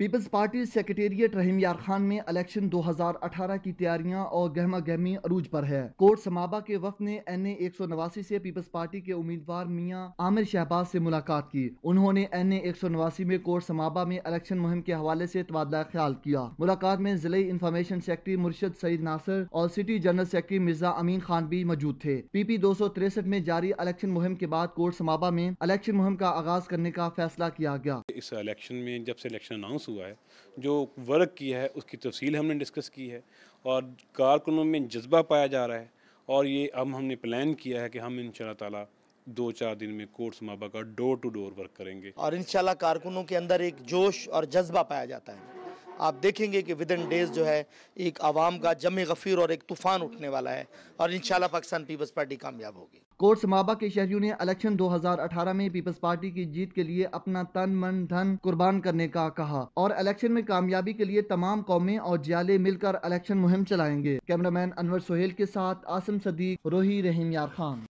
Peoples party secretariat رحیم یار خان میں election دو ہزار اٹھارہ کی تیاریاں اور گہما گہمی عروج پر ہے کورٹ سمابا کے وفد نے این اے ایک سو نواسی سے پیپلز پارٹی کے امیدوار میاں عامر شہباز سے ملاقات کی انہوں نے این اے ایک سو نواسی میں کوٹ سمابا میں الیکشن مہم کے حوالے سے تبادلہ خیال کیا ملاقات میں ضلع انفارمیشن سیکٹری مرشد سعید ناصر اور city general secretary Mirza Amin Khan بھی موجود تھے پی پی دو سو تریسٹھ میں جاری الیکشن مہم کے بعد کوٹ سمابا میں الیکشن مہم کا آغاز کرنے کا فیصلہ کیا گیا اس الیکشن میں جب سے ہوا ہے جو ورک کیا ہے اس کی تفصیل ہم نے ڈسکس کی ہے اور کارکنوں میں جذبہ پایا جا رہا ہے اور یہ اب ہم نے پلان کیا ہے کہ ہم ان شاء اللہ تعالیٰ دو چار دن میں کورس مابا کا ڈور ٹو ڈور ورک کریں گے اور انشاءاللہ کارکنوں کے اندر ایک جوش اور جذبہ پایا جاتا ہے آپ دیکھیں گے کہ ڈیز جو ہے ایک عوام کا جمع غفیر اور ایک طوفان اٹھنے والا ہے اور انشاءاللہ پاکستان پیپلز پارٹی کامیاب ہوگی کورٹ سمابا کے شہریوں نے الیکشن دو ہزار اٹھارہ میں پیپس پارٹی کی جیت کے لیے اپنا تن من دھن قربان کرنے کا کہا اور الیکشن میں کامیابی کے لیے تمام قومیں اور جیالے مل کر الیکشن مہم چلائیں گے کیمرہ مین انور سہیل کے ساتھ آسم صدیق روحی رحیم یار خان